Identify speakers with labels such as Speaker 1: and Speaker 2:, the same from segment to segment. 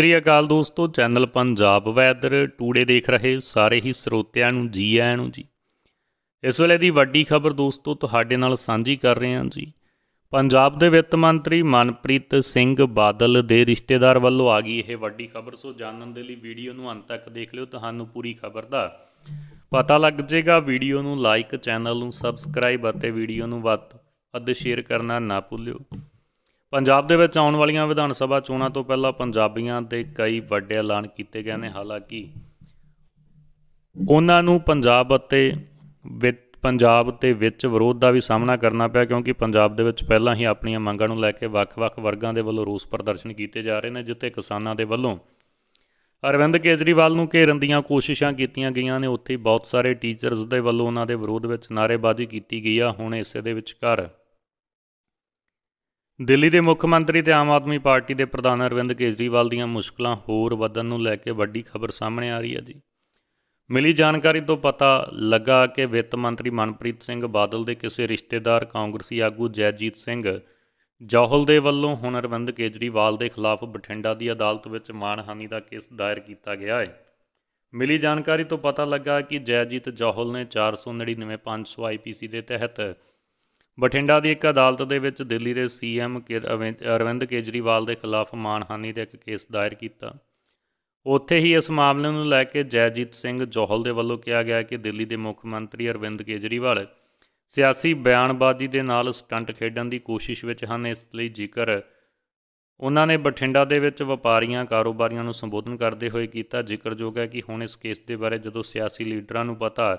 Speaker 1: ਸ੍ਰੀ ਅਕਾਲ ਦੋਸਤੋ channel Punjab weather today ਦੇਖ ਰਹੇ ਸਾਰੇ ਹੀ ਸਰੋਤਿਆਂ ਨੂੰ ਜੀ ਆਇਆਂ ਨੂੰ ਜੀ ਇਸ ਵੇਲੇ ਦੀ ਵੱਡੀ ਖਬਰ ਦੋਸਤੋ ਤੁਹਾਡੇ ਨਾਲ ਸਾਂਝੀ ਕਰ ਰਹੇ ਹਾਂ ਜੀ ਪੰਜਾਬ ਦੇ ਵਿੱਤ ਮੰਤਰੀ ਮਨਪ੍ਰੀਤ ਸਿੰਘ ਬਾਦਲ ਦੇ ਰਿਸ਼ਤੇਦਾਰ ਵੱਲੋਂ ਆ ਗਈ ਇਹ ਵੱਡੀ ਖਬਰ ਸੋ ਜਾਣਨ ਦੇ ਲਈ ਵੀਡੀਓ ਨੂੰ ਅੰਤ ਤੱਕ ਦੇਖ ਲਿਓ ਤੁਹਾਨੂੰ ਪੂਰੀ ਖਬਰ ਦਾ ਪਤਾ ਲੱਗ ਜਾਏਗਾ ਵੀਡੀਓ ਨੂੰ ਲਾਈਕ ਚੈਨਲ ਨੂੰ ਸਬਸਕ੍ਰਾਈਬ ਅਤੇ ਵੀਡੀਓ ਨੂੰ ਵੱਧ ਅੱਧ ਸ਼ੇਅਰ ਕਰਨਾ ਨਾ ਭੁੱਲਿਓ ਪੰਜਾਬ ਦੇ ਵਿੱਚ ਆਉਣ ਵਾਲੀਆਂ ਵਿਧਾਨ ਸਭਾ ਚੋਣਾਂ ਤੋਂ ਪਹਿਲਾਂ ਪੰਜਾਬੀਆਂ ਦੇ ਕਈ ਵੱਡੇ ਐਲਾਨ ਕੀਤੇ ਗਏ ਨੇ ਹਾਲਾਂਕਿ ਉਹਨਾਂ ਨੂੰ ਪੰਜਾਬ ਅਤੇ ਪੰਜਾਬ ਤੇ ਵਿੱਚ ਵਿਰੋਧ ਦਾ ਵੀ ਸਾਹਮਣਾ ਕਰਨਾ ਪਿਆ ਕਿਉਂਕਿ ਪੰਜਾਬ ਦੇ ਵਿੱਚ ਪਹਿਲਾਂ ਹੀ ਆਪਣੀਆਂ ਮੰਗਾਂ ਨੂੰ ਲੈ ਕੇ ਵੱਖ-ਵੱਖ ਵਰਗਾਂ ਦੇ ਵੱਲੋਂ ਰੋਸ ਪ੍ਰਦਰਸ਼ਨ ਕੀਤੇ ਜਾ ਰਹੇ ਨੇ ਜਿੱਥੇ ਕਿਸਾਨਾਂ ਦੇ ਵੱਲੋਂ ਅਰਵਿੰਦ ਕੇਜਰੀਵਾਲ ਨੂੰ ਘੇਰਨ ਦੀਆਂ ਕੋਸ਼ਿਸ਼ਾਂ ਕੀਤੀਆਂ ਗਈਆਂ ਨੇ ਉੱਥੇ ਬਹੁਤ ਸਾਰੇ ਟੀਚਰਸ ਦੇ ਵੱਲੋਂ ਉਹਨਾਂ ਦੇ ਵਿਰੋਧ ਵਿੱਚ ਨਾਰੇਬਾਜ਼ੀ ਕੀਤੀ ਗਈ ਆ ਹੁਣ ਇਸੇ ਦੇ ਘਰ ਦਿੱਲੀ ਦੇ ਮੁੱਖ ਮੰਤਰੀ ਤੇ ਆਮ ਆਦਮੀ ਪਾਰਟੀ ਦੇ ਪ੍ਰਧਾਨ ਅਰਵਿੰਦ ਕੇਜਰੀਵਾਲ ਦੀਆਂ ਮੁਸ਼ਕਲਾਂ ਹੋਰ ਵਧਣ ਨੂੰ ਲੈ ਕੇ ਵੱਡੀ ਖਬਰ ਸਾਹਮਣੇ ਆ ਰਹੀ ਹੈ ਜੀ ਮਿਲੀ ਜਾਣਕਾਰੀ ਤੋਂ ਪਤਾ ਲੱਗਾ ਕਿ ਵਿੱਤ ਮੰਤਰੀ ਮਨਪ੍ਰੀਤ ਸਿੰਘ ਬਾਦਲ ਦੇ ਕਿਸੇ ਰਿਸ਼ਤੇਦਾਰ ਕਾਂਗਰਸੀ ਆਗੂ ਜੈਜੀਤ ਸਿੰਘ ਜੋਹਲ ਦੇ ਵੱਲੋਂ ਹੁਣ ਅਰਵਿੰਦ ਕੇਜਰੀਵਾਲ ਦੇ ਖਿਲਾਫ ਬਠਿੰਡਾ ਦੀ ਅਦਾਲਤ ਵਿੱਚ ਮਾਨਹਾਨੀ ਦਾ ਕੇਸ ਦਾਇਰ ਕੀਤਾ ਗਿਆ ਹੈ ਮਿਲੀ ਜਾਣਕਾਰੀ ਤੋਂ ਪਤਾ ਲੱਗਾ ਕਿ ਜੈਜੀਤ ਜੋਹਲ ਨੇ 499 500 ਆਈਪੀਸੀ ਦੇ ਤਹਿਤ ਬਠਿੰਡਾ ਦੀ ਇੱਕ ਅਦਾਲਤ ਦੇ ਵਿੱਚ ਦਿੱਲੀ ਦੇ ਸੀਐਮ ਅਰਵਿੰਦ ਕੇਜਰੀਵਾਲ ਦੇ ਖਿਲਾਫ ਮਾਨਹਾਨੀ ਦਾ ਇੱਕ ਕੇਸ ਦਾਇਰ ਕੀਤਾ ਉੱਥੇ ਹੀ ਇਸ ਮਾਮਲੇ ਨੂੰ ਲੈ ਕੇ ਜੈਜੀਤ ਸਿੰਘ ਜੋਹਲ ਦੇ ਵੱਲੋਂ ਕਿਹਾ ਗਿਆ ਕਿ ਦਿੱਲੀ ਦੇ ਮੁੱਖ ਮੰਤਰੀ ਅਰਵਿੰਦ ਕੇਜਰੀਵਾਲ ਸਿਆਸੀ ਬਿਆਨਬਾਜ਼ੀ ਦੇ ਨਾਲ ਸਟੰਟ ਖੇਡਣ ਦੀ ਕੋਸ਼ਿਸ਼ ਵਿੱਚ ਹਨ ਇਸ ਲਈ ਜ਼ਿਕਰ ਉਹਨਾਂ ਨੇ ਬਠਿੰਡਾ ਦੇ ਵਿੱਚ ਵਪਾਰੀਆਂ ਕਾਰੋਬਾਰੀਆਂ ਨੂੰ ਸੰਬੋਧਨ ਕਰਦੇ ਹੋਏ ਕੀਤਾ ਜ਼ਿਕਰਯੋਗ ਹੈ ਕਿ ਹੁਣ ਇਸ ਕੇਸ ਦੇ ਬਾਰੇ ਜਦੋਂ ਸਿਆਸੀ ਲੀਡਰਾਂ ਨੂੰ ਪਤਾ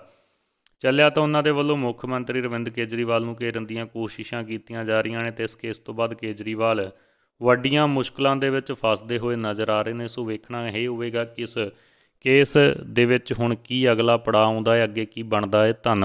Speaker 1: ਚੱਲਿਆ ਤਾਂ ਉਹਨਾਂ ਦੇ ਵੱਲੋਂ ਮੁੱਖ ਮੰਤਰੀ ਰਵਿੰਦ ਕੇਜਰੀਵਾਲ ਨੂੰ ਘੇਰਨ ਦੀਆਂ ਕੋਸ਼ਿਸ਼ਾਂ ਕੀਤੀਆਂ ਜਾ ਰਹੀਆਂ ਨੇ ਤੇ ਇਸ ਕੇਸ ਤੋਂ ਬਾਅਦ ਕੇਜਰੀਵਾਲ ਵੱਡੀਆਂ ਮੁਸ਼ਕਲਾਂ ਦੇ ਵਿੱਚ ਫਸਦੇ ਹੋਏ ਨਜ਼ਰ ਆ ਰਹੇ ਨੇ ਸੋ ਵੇਖਣਾ ਇਹ ਹੋਵੇਗਾ ਕਿ ਇਸ ਕੇਸ ਦੇ ਵਿੱਚ ਹੁਣ ਕੀ ਅਗਲਾ ਪੜਾਅ ਆਉਂਦਾ ਹੈ ਅੱਗੇ ਕੀ ਬਣਦਾ ਹੈ ਧੰਨ